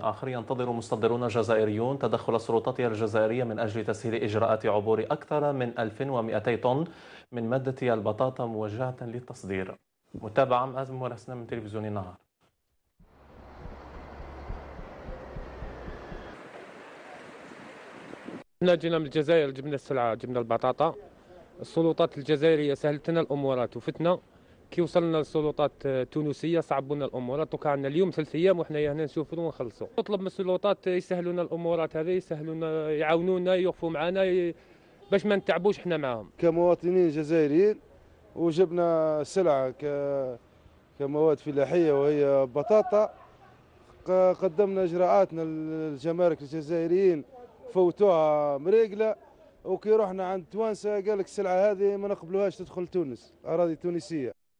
آخر ينتظر مستضرون جزائريون تدخل السلطات الجزائرية من أجل تسهيل إجراءات عبور أكثر من 1200 طن من مادة البطاطا موجهة للتصدير متابعة أزم ورسنا من تلفزيون النهار احنا جينا من الجزائر جبنا السلعة جبنا البطاطا السلطات الجزائرية سهلتنا الأمورات وفتنا كي وصلنا للسلطات التونسيه صعبونا الامورات دوكا عندنا اليوم ثلاث ايام وحنا هنا نشوفوا ونخلصوا نطلب من السلطات يسهلوا لنا الامورات هذه يسهلوا لنا يعاونونا يوقفوا معنا باش ما نتعبوش احنا معاهم كمواطنين جزائريين وجبنا سلعه ك كمواد فلاحيه وهي بطاطا قدمنا اجراءاتنا للجمارك الجزائريين فوتوها مريقله وكي رحنا عند توانسه قال لك السلعه هذه ما نقبلوهاش تدخل تونس اراضي تونسيه